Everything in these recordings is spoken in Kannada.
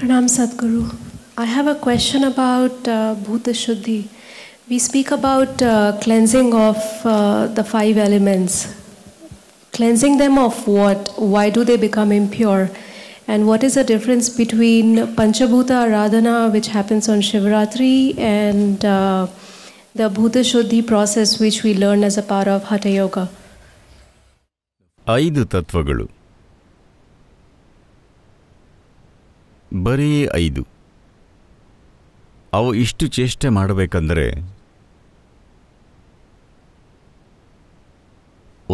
Pranam Sadhguru. I have a question about uh, Bhuta Shuddhi. We speak about uh, cleansing of uh, the five elements. Cleansing them of what? Why do they become impure? And what is the difference between Panchabhuta Aradhana, which happens on Shivaratri, and uh, the Bhuta Shuddhi process, which we learn as a part of Hatha Yoga? ಐದು ತತ್ವಗಳು ಬರೀ ಐದು ಅವು ಇಷ್ಟು ಚೇಷ್ಟೆ ಮಾಡಬೇಕಂದ್ರೆ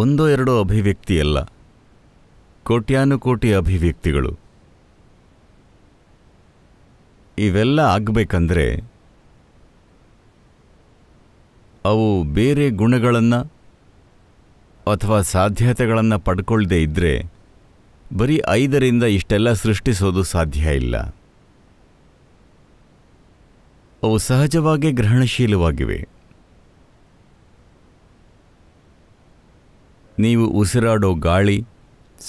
ಒಂದೋ ಎರಡೋ ಅಭಿವ್ಯಕ್ತಿಯಲ್ಲ ಕೋಟ್ಯಾನುಕೋಟಿ ಅಭಿವ್ಯಕ್ತಿಗಳು ಇವೆಲ್ಲ ಆಗಬೇಕಂದ್ರೆ ಅವು ಬೇರೆ ಗುಣಗಳನ್ನು ಅಥವಾ ಸಾಧ್ಯತೆಗಳನ್ನು ಪಡ್ಕೊಳ್ಳದೇ ಇದ್ದರೆ ಬರೀ ಐದರಿಂದ ಇಷ್ಟೆಲ್ಲ ಸೃಷ್ಟಿಸೋದು ಸಾಧ್ಯ ಇಲ್ಲ ಅವು ಸಹಜವಾಗಿ ಗ್ರಹಣಶೀಲವಾಗಿವೆ ನೀವು ಉಸಿರಾಡೋ ಗಾಳಿ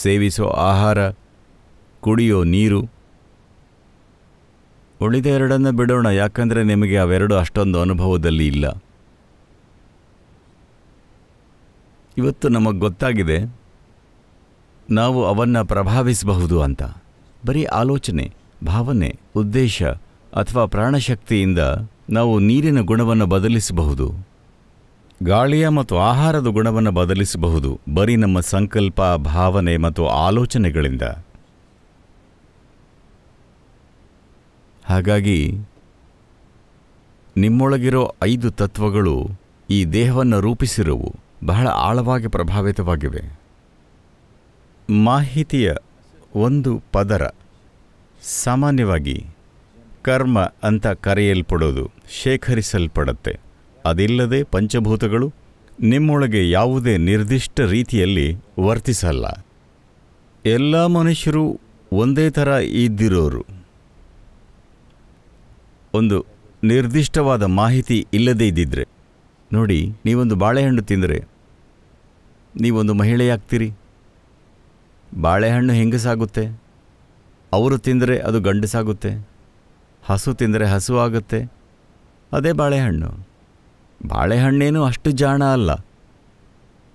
ಸೇವಿಸೋ ಆಹಾರ ಕುಡಿಯೋ ನೀರು ಉಳಿದ ಎರಡನ್ನು ಬಿಡೋಣ ಯಾಕಂದರೆ ನಿಮಗೆ ಅವೆರಡು ಅಷ್ಟೊಂದು ಅನುಭವದಲ್ಲಿ ಇಲ್ಲ ಇವತ್ತು ನಮಗೆ ಗೊತ್ತಾಗಿದೆ ನಾವು ಅವನ್ನ ಪ್ರಭಾವಿಸಬಹುದು ಅಂತ ಬರೀ ಆಲೋಚನೆ ಭಾವನೆ ಉದ್ದೇಶ ಅಥವಾ ಪ್ರಾಣಶಕ್ತಿಯಿಂದ ನಾವು ನೀರಿನ ಗುಣವನ್ನು ಬದಲಿಸಬಹುದು ಗಾಳಿಯ ಮತ್ತು ಆಹಾರದ ಗುಣವನ್ನು ಬದಲಿಸಬಹುದು ಬರೀ ನಮ್ಮ ಸಂಕಲ್ಪ ಭಾವನೆ ಮತ್ತು ಆಲೋಚನೆಗಳಿಂದ ಹಾಗಾಗಿ ನಿಮ್ಮೊಳಗಿರೋ ಐದು ತತ್ವಗಳು ಈ ದೇಹವನ್ನು ರೂಪಿಸಿರುವು ಬಹಳ ಆಳವಾಗಿ ಪ್ರಭಾವಿತವಾಗಿವೆ ಮಾಹಿತಿಯ ಒಂದು ಪದರ ಸಾಮಾನ್ಯವಾಗಿ ಕರ್ಮ ಅಂತ ಕರೆಯಲ್ಪಡೋದು ಶೇಖರಿಸಲ್ಪಡತ್ತೆ ಅದಿಲ್ಲದೆ ಪಂಚಭೂತಗಳು ನಿಮ್ಮೊಳಗೆ ಯಾವುದೇ ನಿರ್ದಿಷ್ಟ ರೀತಿಯಲ್ಲಿ ವರ್ತಿಸಲ್ಲ ಎಲ್ಲ ಮನುಷ್ಯರು ಒಂದೇ ಥರ ಇದ್ದಿರೋರು ಒಂದು ನಿರ್ದಿಷ್ಟವಾದ ಮಾಹಿತಿ ಇಲ್ಲದೇ ಇದ್ದಿದ್ರೆ ನೋಡಿ ನೀವೊಂದು ಬಾಳೆಹಣ್ಣು ತಿಂದರೆ ನೀವೊಂದು ಮಹಿಳೆಯಾಗ್ತೀರಿ ಬಾಳೆಹಣ್ಣು ಹೆಂಗಸಾಗುತ್ತೆ ಅವರು ತಿಂದರೆ ಅದು ಗಂಡಸಾಗುತ್ತೆ ಹಸು ತಿಂದರೆ ಹಸು ಆಗುತ್ತೆ ಅದೇ ಬಾಳೆಹಣ್ಣು ಬಾಳೆಹಣ್ಣೇನೂ ಅಷ್ಟು ಜಾಣ ಅಲ್ಲ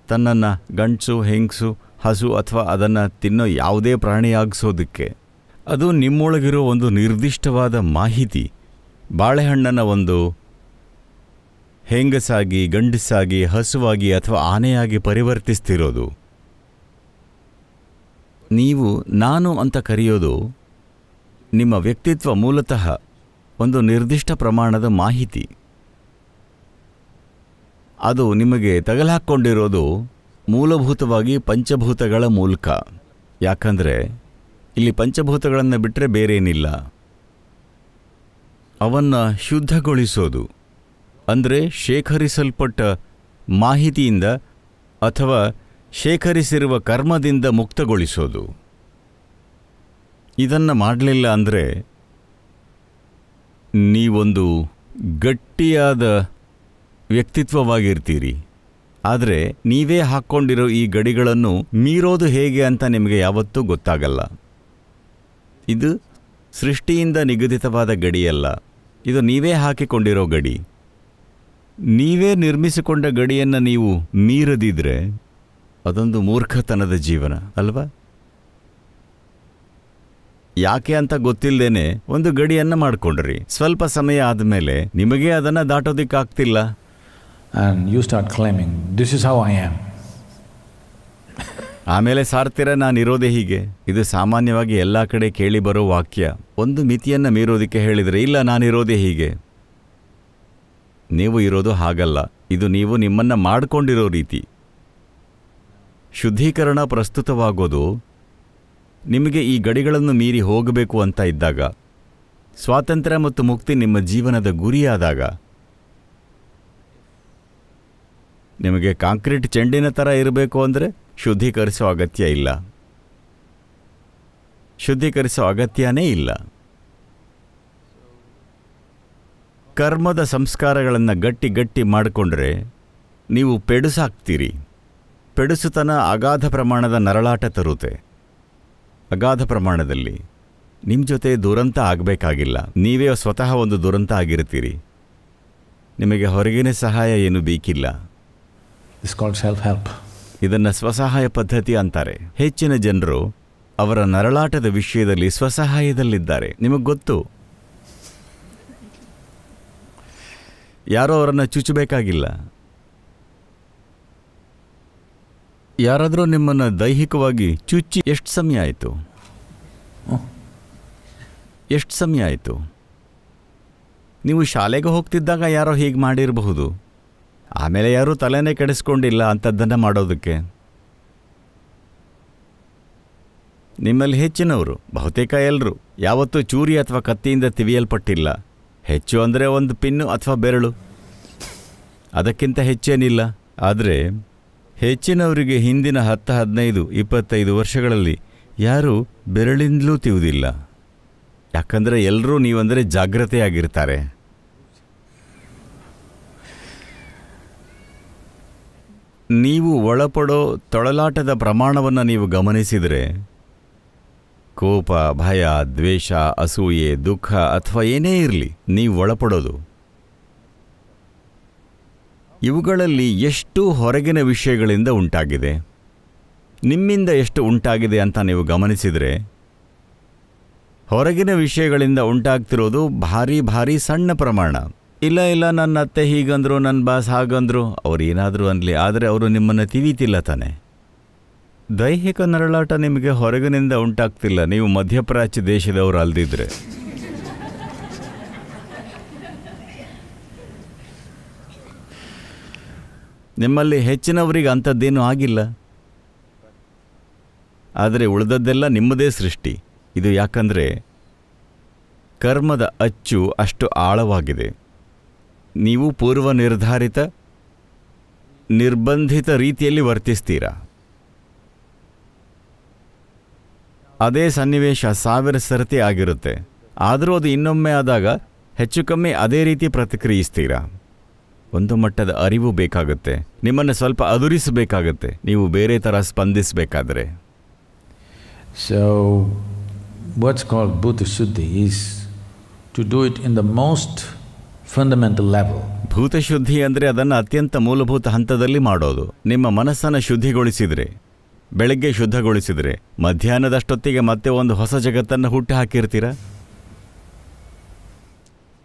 ತನ್ನನ್ನು ಗಂಡಸು ಹೆಂಗಸು ಹಸು ಅಥವಾ ಅದನ್ನು ತಿನ್ನೋ ಯಾವುದೇ ಪ್ರಾಣಿಯಾಗಿಸೋದಕ್ಕೆ ಅದು ನಿಮ್ಮೊಳಗಿರೋ ಒಂದು ನಿರ್ದಿಷ್ಟವಾದ ಮಾಹಿತಿ ಬಾಳೆಹಣ್ಣನ್ನು ಒಂದು ಹೆಂಗಸಾಗಿ ಗಂಡಸಾಗಿ ಹಸುವಾಗಿ ಅಥವಾ ಆನೆಯಾಗಿ ಪರಿವರ್ತಿಸ್ತಿರೋದು ನೀವು ನಾನು ಅಂತ ಕರೆಯೋದು ನಿಮ್ಮ ವ್ಯಕ್ತಿತ್ವ ಮೂಲತಃ ಒಂದು ನಿರ್ದಿಷ್ಟ ಪ್ರಮಾಣದ ಮಾಹಿತಿ ಅದು ನಿಮಗೆ ತಗಲಾಕ್ಕೊಂಡಿರೋದು ಮೂಲಭೂತವಾಗಿ ಪಂಚಭೂತಗಳ ಮೂಲಕ ಯಾಕಂದರೆ ಇಲ್ಲಿ ಪಂಚಭೂತಗಳನ್ನು ಬಿಟ್ಟರೆ ಬೇರೇನಿಲ್ಲ ಅವನ್ನು ಶುದ್ಧಗೊಳಿಸೋದು ಅಂದರೆ ಶೇಖರಿಸಲ್ಪಟ್ಟ ಮಾಹಿತಿಯಿಂದ ಅಥವಾ ಶೇಖರಿಸಿರುವ ಕರ್ಮದಿಂದ ಮುಕ್ತಗೊಳಿಸೋದು ಇದನ್ನು ಮಾಡಲಿಲ್ಲ ಅಂದರೆ ನೀವೊಂದು ಗಟ್ಟಿಯಾದ ವ್ಯಕ್ತಿತ್ವವಾಗಿರ್ತೀರಿ ಆದರೆ ನೀವೇ ಹಾಕ್ಕೊಂಡಿರೋ ಈ ಗಡಿಗಳನ್ನು ಮೀರೋದು ಹೇಗೆ ಅಂತ ನಿಮಗೆ ಯಾವತ್ತೂ ಗೊತ್ತಾಗಲ್ಲ ಇದು ಸೃಷ್ಟಿಯಿಂದ ನಿಗದಿತವಾದ ಗಡಿಯಲ್ಲ ಇದು ನೀವೇ ಹಾಕಿಕೊಂಡಿರೋ ಗಡಿ ನೀವೇ ನಿರ್ಮಿಸಿಕೊಂಡ ಗಡಿಯನ್ನು ನೀವು ಮೀರದಿದ್ರೆ ಅದೊಂದು ಮೂರ್ಖತನದ ಜೀವನ ಅಲ್ವಾ ಯಾಕೆ ಅಂತ ಗೊತ್ತಿಲ್ಲದೇನೆ ಒಂದು ಗಡಿಯನ್ನು ಮಾಡಿಕೊಂಡ್ರಿ ಸ್ವಲ್ಪ ಸಮಯ ಆದಮೇಲೆ ನಿಮಗೆ ಅದನ್ನು ದಾಟೋದಿಕ್ಕಾಗ್ತಿಲ್ಲ and you start climbing this is how I am ಆಮೇಲೆ ಸಾರ್ತಿರ ನಾನು ಇರೋದೇ ಹೀಗೆ ಇದು ಸಾಮಾನ್ಯವಾಗಿ ಎಲ್ಲ ಕಡೆ ಕೇಳಿ ಬರೋ ವಾಕ್ಯ ಒಂದು ಮಿತಿಯನ್ನು ಮೀರೋದಕ್ಕೆ ಹೇಳಿದರೆ ಇಲ್ಲ ನಾನು ಹೀಗೆ ನೀವು ಇರೋದು ಹಾಗಲ್ಲ ಇದು ನೀವು ನಿಮ್ಮನ್ನು ಮಾಡಿಕೊಂಡಿರೋ ರೀತಿ ಶುದ್ಧೀಕರಣ ಪ್ರಸ್ತುತವಾಗೋದು ನಿಮಗೆ ಈ ಗಡಿಗಳನ್ನು ಮೀರಿ ಹೋಗಬೇಕು ಅಂತ ಇದ್ದಾಗ ಸ್ವಾತಂತ್ರ್ಯ ಮತ್ತು ಮುಕ್ತಿ ನಿಮ್ಮ ಜೀವನದ ಗುರಿಯಾದಾಗ ನಿಮಗೆ ಕಾಂಕ್ರೀಟ್ ಚೆಂಡಿನ ಥರ ಇರಬೇಕು ಅಂದರೆ ಶುದ್ಧೀಕರಿಸೋ ಅಗತ್ಯ ಇಲ್ಲ ಶುದ್ಧೀಕರಿಸೋ ಅಗತ್ಯನೇ ಇಲ್ಲ ಕರ್ಮದ ಸಂಸ್ಕಾರಗಳನ್ನು ಗಟ್ಟಿ ಗಟ್ಟಿ ಮಾಡಿಕೊಂಡ್ರೆ ನೀವು ಪೆಡುಸಾಕ್ತೀರಿ ಪೆಡಿಸುತನ ಅಗಾಧ ಪ್ರಮಾಣದ ನರಳಾಟ ತರುತ್ತೆ ಅಗಾಧ ಪ್ರಮಾಣದಲ್ಲಿ ನಿಮ್ಮ ಜೊತೆ ದುರಂತ ಆಗಬೇಕಾಗಿಲ್ಲ ನೀವೇ ಸ್ವತಃ ಒಂದು ದುರಂತ ಆಗಿರ್ತೀರಿ ನಿಮಗೆ ಹೊರಗಿನ ಸಹಾಯ ಏನು ಬೇಕಿಲ್ಲ ಸೆಲ್ಫ್ ಹೆಲ್ಪ್ ಇದನ್ನು ಸ್ವಸಹಾಯ ಪದ್ಧತಿ ಅಂತಾರೆ ಹೆಚ್ಚಿನ ಜನರು ಅವರ ನರಳಾಟದ ವಿಷಯದಲ್ಲಿ ಸ್ವಸಹಾಯದಲ್ಲಿದ್ದಾರೆ ನಿಮಗೆ ಗೊತ್ತು ಯಾರೋ ಅವರನ್ನು ಚುಚ್ಚಬೇಕಾಗಿಲ್ಲ ಯಾರಾದರೂ ನಿಮ್ಮನ್ನು ದೈಹಿಕವಾಗಿ ಚುಚ್ಚಿ ಎಷ್ಟು ಸಮಯ ಆಯಿತು ಎಷ್ಟು ಸಮಯ ಆಯಿತು ನೀವು ಶಾಲೆಗೆ ಹೋಗ್ತಿದ್ದಾಗ ಯಾರೋ ಹೀಗೆ ಮಾಡಿರಬಹುದು ಆಮೇಲೆ ಯಾರೂ ತಲೆನೇ ಕೆಡಿಸ್ಕೊಂಡಿಲ್ಲ ಅಂಥದ್ದನ್ನು ಮಾಡೋದಕ್ಕೆ ನಿಮ್ಮಲ್ಲಿ ಹೆಚ್ಚಿನವರು ಬಹುತೇಕ ಎಲ್ಲರೂ ಯಾವತ್ತೂ ಚೂರಿ ಅಥವಾ ಕತ್ತಿಯಿಂದ ತಿವಿಯಲ್ಪಟ್ಟಿಲ್ಲ ಹೆಚ್ಚು ಅಂದರೆ ಒಂದು ಪಿನ್ನು ಅಥವಾ ಬೆರಳು ಅದಕ್ಕಿಂತ ಹೆಚ್ಚೇನಿಲ್ಲ ಆದರೆ ಹೆಚ್ಚಿನವರಿಗೆ ಹಿಂದಿನ ಹತ್ತು ಹದಿನೈದು ಇಪ್ಪತ್ತೈದು ವರ್ಷಗಳಲ್ಲಿ ಯಾರೂ ಬೆರಳಿಂದಲೂ ತಿವುದಿಲ್ಲ ಯಾಕಂದರೆ ಎಲ್ಲರೂ ನೀವಂದರೆ ಜಾಗ್ರತೆಯಾಗಿರ್ತಾರೆ ನೀವು ಒಳಪಡೋ ತೊಳಲಾಟದ ಪ್ರಮಾಣವನ್ನು ನೀವು ಗಮನಿಸಿದರೆ ಕೋಪ ಭಯ ದ್ವೇಷ ಅಸೂಯೆ ದುಃಖ ಅಥವಾ ಏನೇ ಇರಲಿ ನೀವು ಒಳಪಡೋದು ಇವುಗಳಲ್ಲಿ ಎಷ್ಟು ಹೊರಗಿನ ವಿಷಯಗಳಿಂದ ಉಂಟಾಗಿದೆ ನಿಮ್ಮಿಂದ ಎಷ್ಟು ಉಂಟಾಗಿದೆ ಅಂತ ನೀವು ಗಮನಿಸಿದರೆ ಹೊರಗಿನ ವಿಷಯಗಳಿಂದ ಉಂಟಾಗ್ತಿರೋದು ಭಾರಿ ಭಾರಿ ಸಣ್ಣ ಪ್ರಮಾಣ ಇಲ್ಲ ಇಲ್ಲ ನನ್ನ ಅತ್ತೆ ಹೀಗಂದರು ನನ್ನ ಬಾಸ್ ಹಾಗಂದರು ಅವರು ಏನಾದರೂ ಅನ್ನಲಿ ಆದರೆ ಅವರು ನಿಮ್ಮನ್ನು ತಿವೀತಿಲ್ಲ ತಾನೆ ದೈಹಿಕ ನರಳಾಟ ನಿಮಗೆ ಹೊರಗಿನಿಂದ ಉಂಟಾಗ್ತಿಲ್ಲ ನೀವು ಮಧ್ಯಪ್ರಾಚ್ಯ ದೇಶದವರು ಅಲ್ದಿದ್ರೆ ನಿಮ್ಮಲ್ಲಿ ಹೆಚ್ಚಿನವರಿಗೆ ಅಂಥದ್ದೇನೂ ಆಗಿಲ್ಲ ಆದರೆ ಉಳಿದದ್ದೆಲ್ಲ ನಿಮ್ಮದೇ ಸೃಷ್ಟಿ ಇದು ಯಾಕಂದರೆ ಕರ್ಮದ ಅಚ್ಚು ಅಷ್ಟು ಆಳವಾಗಿದೆ ನೀವು ಪೂರ್ವ ನಿರ್ಧಾರಿತ ನಿರ್ಬಂಧಿತ ರೀತಿಯಲ್ಲಿ ವರ್ತಿಸ್ತೀರಾ ಅದೇ ಸನ್ನಿವೇಶ ಸಾವಿರ ಸರತಿ ಆಗಿರುತ್ತೆ ಆದರೂ ಅದು ಇನ್ನೊಮ್ಮೆ ಆದಾಗ ಹೆಚ್ಚು ಕಮ್ಮಿ ಅದೇ ರೀತಿ ಪ್ರತಿಕ್ರಿಯಿಸ್ತೀರಾ ಒಂದು ಮಟ್ಟದ ಅರಿವು ಬೇಕಾಗುತ್ತೆ ನಿಮ್ಮನ್ನು ಸ್ವಲ್ಪ ಅದುರಿಸಬೇಕಾಗುತ್ತೆ ನೀವು ಬೇರೆ ಥರ ಸ್ಪಂದಿಸಬೇಕಾದ್ರೆ ಸೊ ವಾಟ್ಸ್ ಕಾಲ್ ಭೂತ ಶುದ್ಧಿ is to do it in the most fundamental level ಭೂತಶುದ್ಧಿ ಅಂದರೆ ಅದನ್ನು ಅತ್ಯಂತ ಮೂಲಭೂತ ಹಂತದಲ್ಲಿ ಮಾಡೋದು ನಿಮ್ಮ ಮನಸ್ಸನ್ನು ಶುದ್ಧಿಗೊಳಿಸಿದರೆ ಬೆಳಗ್ಗೆ ಶುದ್ಧಗೊಳಿಸಿದರೆ ಮಧ್ಯಾಹ್ನದಷ್ಟೊತ್ತಿಗೆ ಮತ್ತೆ ಒಂದು ಹೊಸ ಜಗತ್ತನ್ನು ಹುಟ್ಟು ಹಾಕಿರ್ತೀರಾ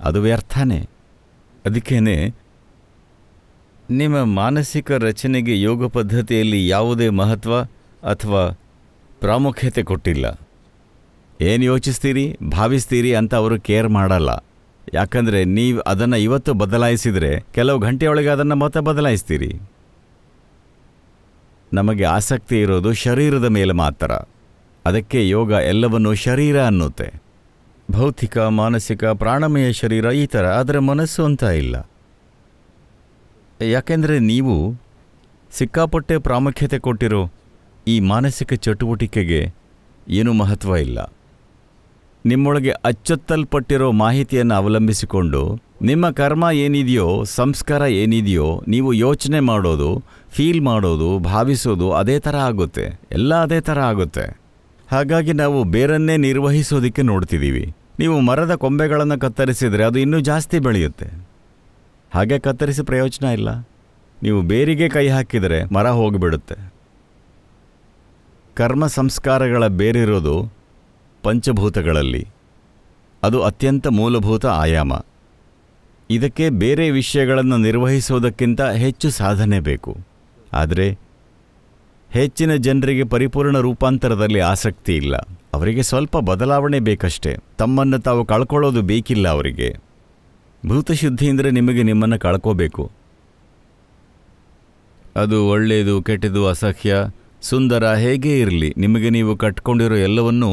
ಅದು ವ್ಯರ್ಥನೇ ಅದಕ್ಕೇನೆ ನಿಮ್ಮ ಮಾನಸಿಕ ರಚನೆಗೆ ಯೋಗ ಪದ್ಧತಿಯಲ್ಲಿ ಯಾವುದೇ ಮಹತ್ವ ಅಥವಾ ಪ್ರಾಮುಖ್ಯತೆ ಕೊಟ್ಟಿಲ್ಲ ಏನು ಯೋಚಿಸ್ತೀರಿ ಭಾವಿಸ್ತೀರಿ ಅಂತ ಅವರು ಕೇರ್ ಮಾಡಲ್ಲ ಯಾಕಂದರೆ ನೀವು ಅದನ್ನು ಇವತ್ತು ಬದಲಾಯಿಸಿದರೆ ಕೆಲವು ಗಂಟೆಯೊಳಗೆ ಅದನ್ನು ಮತ್ತೆ ಬದಲಾಯಿಸ್ತೀರಿ ನಮಗೆ ಆಸಕ್ತಿ ಇರೋದು ಶರೀರದ ಮೇಲೆ ಮಾತ್ರ ಅದಕ್ಕೆ ಯೋಗ ಎಲ್ಲವನ್ನೂ ಶರೀರ ಅನ್ನುತ್ತೆ ಭೌತಿಕ ಮಾನಸಿಕ ಪ್ರಾಣಮಯ ಶರೀರ ಈ ಥರ ಆದರೆ ಮನಸ್ಸು ಅಂತ ಇಲ್ಲ ಯಾಕೆಂದರೆ ನೀವು ಸಿಕ್ಕಾಪಟ್ಟೆ ಪ್ರಾಮುಖ್ಯತೆ ಕೊಟ್ಟಿರೋ ಈ ಮಾನಸಿಕ ಚಟುವಟಿಕೆಗೆ ಏನೂ ಮಹತ್ವ ಇಲ್ಲ ನಿಮ್ಮೊಳಗೆ ಅಚ್ಚೊತ್ತಲ್ಪಟ್ಟಿರೋ ಮಾಹಿತಿಯನ್ನು ಅವಲಂಬಿಸಿಕೊಂಡು ನಿಮ್ಮ ಕರ್ಮ ಏನಿದೆಯೋ ಸಂಸ್ಕಾರ ಏನಿದೆಯೋ ನೀವು ಯೋಚನೆ ಮಾಡೋದು ಫೀಲ್ ಮಾಡೋದು ಭಾವಿಸೋದು ಅದೇ ಥರ ಆಗುತ್ತೆ ಎಲ್ಲ ಅದೇ ಥರ ಆಗುತ್ತೆ ಹಾಗಾಗಿ ನಾವು ಬೇರನ್ನೇ ನಿರ್ವಹಿಸೋದಕ್ಕೆ ನೋಡ್ತಿದ್ದೀವಿ ನೀವು ಮರದ ಕೊಂಬೆಗಳನ್ನು ಕತ್ತರಿಸಿದರೆ ಅದು ಇನ್ನೂ ಜಾಸ್ತಿ ಬೆಳೆಯುತ್ತೆ ಹಾಗೆ ಕತ್ತರಿಸಿ ಪ್ರಯೋಜನ ಇಲ್ಲ ನೀವು ಬೇರಿಗೆ ಕೈ ಹಾಕಿದರೆ ಮರ ಹೋಗಿಬಿಡುತ್ತೆ ಕರ್ಮ ಸಂಸ್ಕಾರಗಳ ಬೇರಿರೋದು ಪಂಚಭೂತಗಳಲ್ಲಿ ಅದು ಅತ್ಯಂತ ಮೂಲಭೂತ ಆಯಾಮ ಇದಕ್ಕೆ ಬೇರೆ ವಿಷಯಗಳನ್ನು ನಿರ್ವಹಿಸುವುದಕ್ಕಿಂತ ಹೆಚ್ಚು ಸಾಧನೆ ಬೇಕು ಆದರೆ ಹೆಚ್ಚಿನ ಜನರಿಗೆ ಪರಿಪೂರ್ಣ ರೂಪಾಂತರದಲ್ಲಿ ಆಸಕ್ತಿ ಇಲ್ಲ ಅವರಿಗೆ ಸ್ವಲ್ಪ ಬದಲಾವಣೆ ಬೇಕಷ್ಟೇ ತಮ್ಮನ್ನು ತಾವು ಕಳ್ಕೊಳ್ಳೋದು ಬೇಕಿಲ್ಲ ಅವರಿಗೆ ಭೂತಶುದ್ಧಿ ಅಂದರೆ ನಿಮಗೆ ನಿಮ್ಮನ್ನು ಕಳ್ಕೋಬೇಕು ಅದು ಒಳ್ಳೆಯದು ಕೆಟ್ಟದು ಅಸಹ್ಯ ಸುಂದರ ಹೇಗೆ ಇರಲಿ ನಿಮಗೆ ನೀವು ಕಟ್ಕೊಂಡಿರೋ ಎಲ್ಲವನ್ನೂ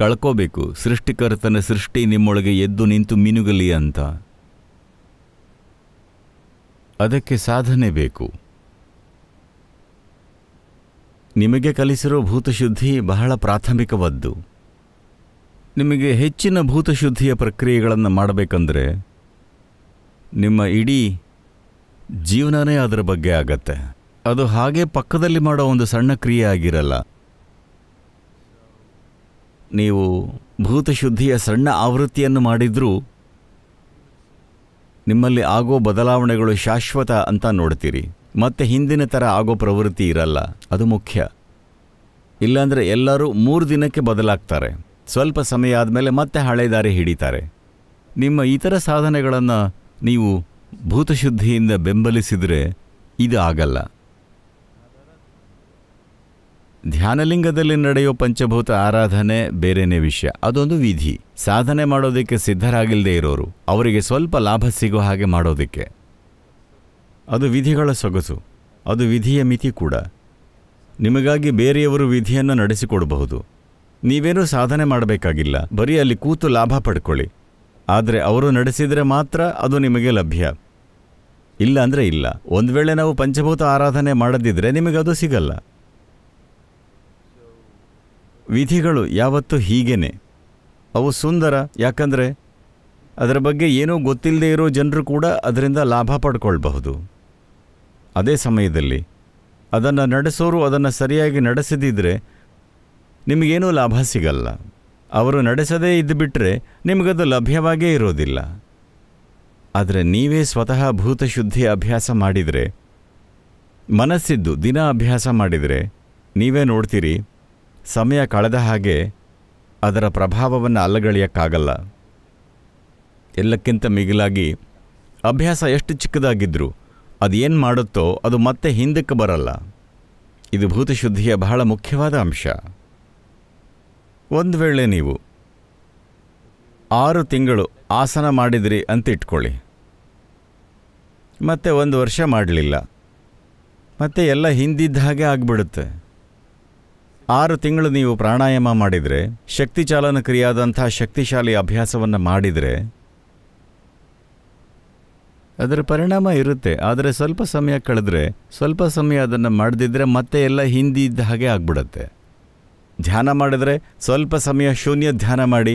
ಕಳ್ಕೋಬೇಕು ಸೃಷ್ಟಿಕರ್ತನ ಸೃಷ್ಟಿ ನಿಮ್ಮೊಳಗೆ ಎದ್ದು ನಿಂತು ಮಿನುಗಲಿ ಅಂತ ಅದಕ್ಕೆ ಸಾಧನೆ ಬೇಕು ನಿಮಗೆ ಕಲಿಸಿರೋ ಭೂತಶುದ್ಧಿ ಬಹಳ ಪ್ರಾಥಮಿಕವದ್ದು ನಿಮಗೆ ಹೆಚ್ಚಿನ ಭೂತಶುದ್ಧಿಯ ಪ್ರಕ್ರಿಯೆಗಳನ್ನು ಮಾಡಬೇಕಂದ್ರೆ ನಿಮ್ಮ ಇಡೀ ಜೀವನನೇ ಅದರ ಬಗ್ಗೆ ಆಗತ್ತೆ ಅದು ಹಾಗೆ ಪಕ್ಕದಲ್ಲಿ ಮಾಡೋ ಒಂದು ಸಣ್ಣ ಕ್ರಿಯೆ ಆಗಿರಲ್ಲ ನೀವು ಭೂತಶುದ್ಧಿಯ ಸಣ್ಣ ಆವೃತ್ತಿಯನ್ನು ಮಾಡಿದರೂ ನಿಮ್ಮಲ್ಲಿ ಆಗೋ ಬದಲಾವಣೆಗಳು ಶಾಶ್ವತ ಅಂತ ನೋಡ್ತೀರಿ ಮತ್ತೆ ಹಿಂದಿನ ಥರ ಆಗೋ ಪ್ರವೃತ್ತಿ ಇರಲ್ಲ ಅದು ಮುಖ್ಯ ಇಲ್ಲಾಂದರೆ ಎಲ್ಲರೂ ಮೂರು ದಿನಕ್ಕೆ ಬದಲಾಗ್ತಾರೆ ಸ್ವಲ್ಪ ಸಮಯ ಆದಮೇಲೆ ಮತ್ತೆ ಹಳೆ ದಾರಿ ಹಿಡಿತಾರೆ ನಿಮ್ಮ ಇತರ ಸಾಧನೆಗಳನ್ನು ನೀವು ಭೂತಶುದ್ಧಿಯಿಂದ ಬೆಂಬಲಿಸಿದರೆ ಇದು ಆಗಲ್ಲ ಧ್ಯಾನಲಿಂಗದಲ್ಲಿ ನಡೆಯುವ ಪಂಚಭೂತ ಆರಾಧನೆ ಬೇರೆನೇ ವಿಷಯ ಅದೊಂದು ವಿಧಿ ಸಾಧನೆ ಮಾಡೋದಕ್ಕೆ ಸಿದ್ಧರಾಗಿಲ್ಲದೆ ಇರೋರು ಅವರಿಗೆ ಸ್ವಲ್ಪ ಲಾಭ ಸಿಗೋ ಹಾಗೆ ಮಾಡೋದಕ್ಕೆ ಅದು ವಿಧಿಗಳ ಸೊಗಸು ಅದು ವಿಧಿಯ ಮಿತಿ ಕೂಡ ನಿಮಗಾಗಿ ಬೇರೆಯವರು ವಿಧಿಯನ್ನು ನಡೆಸಿಕೊಡಬಹುದು ನೀವೇನೂ ಸಾಧನೆ ಮಾಡಬೇಕಾಗಿಲ್ಲ ಬರೀ ಅಲ್ಲಿ ಕೂತು ಲಾಭ ಪಡ್ಕೊಳ್ಳಿ ಆದರೆ ಅವರು ನಡೆಸಿದರೆ ಮಾತ್ರ ಅದು ನಿಮಗೆ ಲಭ್ಯ ಇಲ್ಲ ಅಂದರೆ ಇಲ್ಲ ಒಂದು ವೇಳೆ ನಾವು ಪಂಚಭೂತ ಆರಾಧನೆ ಮಾಡದಿದ್ದರೆ ನಿಮಗದು ಸಿಗಲ್ಲ ವಿಧಿಗಳು ಯಾವತ್ತು ಹೀಗೇನೆ ಅವು ಸುಂದರ ಯಾಕಂದರೆ ಅದರ ಬಗ್ಗೆ ಏನೂ ಗೊತ್ತಿಲ್ಲದೆ ಇರೋ ಜನರು ಕೂಡ ಅದರಿಂದ ಲಾಭ ಪಡ್ಕೊಳ್ಬಹುದು ಅದೇ ಸಮಯದಲ್ಲಿ ಅದನ್ನು ನಡೆಸೋರು ಅದನ್ನು ಸರಿಯಾಗಿ ನಡೆಸದಿದ್ದರೆ ನಿಮಗೇನೂ ಲಾಭ ಸಿಗಲ್ಲ ಅವರು ನಡೆಸದೇ ಇದ್ದುಬಿಟ್ರೆ ನಿಮಗದು ಲಭ್ಯವಾಗೇ ಇರೋದಿಲ್ಲ ಆದರೆ ನೀವೇ ಸ್ವತಃ ಭೂತಶುದ್ಧಿ ಅಭ್ಯಾಸ ಮಾಡಿದರೆ ಮನಸ್ಸಿದ್ದು ದಿನ ಅಭ್ಯಾಸ ಮಾಡಿದರೆ ನೀವೇ ನೋಡ್ತೀರಿ ಸಮಯ ಕಳೆದ ಹಾಗೆ ಅದರ ಪ್ರಭಾವವನ್ನು ಅಲ್ಲಗಳೆಯಕ್ಕಾಗಲ್ಲ ಎಲ್ಲಕ್ಕಿಂತ ಮಿಗಿಲಾಗಿ ಅಭ್ಯಾಸ ಎಷ್ಟು ಚಿಕ್ಕದಾಗಿದ್ದರೂ ಅದು ಏನು ಮಾಡುತ್ತೋ ಅದು ಮತ್ತೆ ಹಿಂದಕ್ಕೆ ಬರಲ್ಲ ಇದು ಭೂತಶುದ್ಧಿಯ ಬಹಳ ಮುಖ್ಯವಾದ ಅಂಶ ಒಂದು ವೇಳೆ ನೀವು ಆರು ತಿಂಗಳು ಆಸನ ಮಾಡಿದಿರಿ ಅಂತ ಇಟ್ಕೊಳ್ಳಿ ಮತ್ತೆ ಒಂದು ವರ್ಷ ಮಾಡಲಿಲ್ಲ ಮತ್ತೆ ಎಲ್ಲ ಹಿಂದಿದ್ದ ಹಾಗೆ ಆಗಿಬಿಡುತ್ತೆ ಆರು ತಿಂಗಳು ನೀವು ಪ್ರಾಣಾಯಾಮ ಮಾಡಿದರೆ ಶಕ್ತಿ ಚಾಲನ ಕ್ರಿಯಾದಂಥ ಶಕ್ತಿಶಾಲಿ ಅಭ್ಯಾಸವನ್ನು ಮಾಡಿದರೆ ಅದರ ಪರಿಣಾಮ ಇರುತ್ತೆ ಆದರೆ ಸ್ವಲ್ಪ ಸಮಯ ಕಳೆದ್ರೆ ಸ್ವಲ್ಪ ಸಮಯ ಅದನ್ನು ಮಾಡದಿದ್ದರೆ ಮತ್ತೆ ಎಲ್ಲ ಹಿಂದಿದ್ದ ಹಾಗೆ ಆಗ್ಬಿಡುತ್ತೆ ಧ್ಯಾನ ಮಾಡಿದರೆ ಸ್ವಲ್ಪ ಸಮಯ ಶೂನ್ಯ ಧ್ಯಾನ ಮಾಡಿ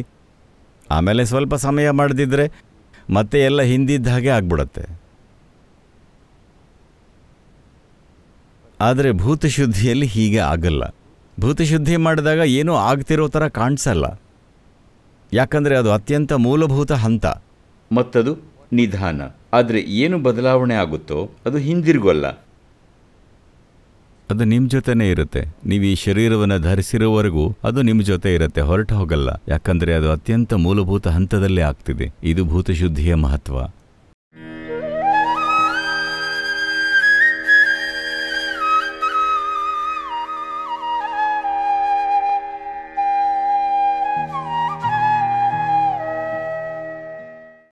ಆಮೇಲೆ ಸ್ವಲ್ಪ ಸಮಯ ಮಾಡದಿದ್ದರೆ ಮತ್ತೆ ಎಲ್ಲ ಹಿಂದಿದ್ದ ಹಾಗೆ ಆಗ್ಬಿಡತ್ತೆ ಆದರೆ ಭೂತಶುದ್ಧಿಯಲ್ಲಿ ಹೀಗೆ ಆಗಲ್ಲ ಭೂತಶುದ್ಧಿ ಮಾಡಿದಾಗ ಏನೂ ಆಗ್ತಿರೋ ಥರ ಕಾಣಿಸಲ್ಲ ಯಾಕಂದರೆ ಅದು ಅತ್ಯಂತ ಮೂಲಭೂತ ಹಂತ ಮತ್ತದು ನಿಧಾನ ಆದರೆ ಏನು ಬದಲಾವಣೆ ಆಗುತ್ತೋ ಅದು ಹಿಂದಿರುಗಲ್ಲ ಅದು ನಿಮ್ಮ ಜೊತೆನೇ ಇರುತ್ತೆ ನೀವು ಈ ಶರೀರವನ್ನು ಧರಿಸಿರುವವರೆಗೂ ಅದು ನಿಮ್ಮ ಜೊತೆ ಇರುತ್ತೆ ಹೊರಟು ಹೋಗಲ್ಲ ಯಾಕಂದರೆ ಅದು ಅತ್ಯಂತ ಮೂಲಭೂತ ಹಂತದಲ್ಲೇ ಆಗ್ತಿದೆ ಇದು ಭೂತ ಶುದ್ಧಿಯ ಮಹತ್ವ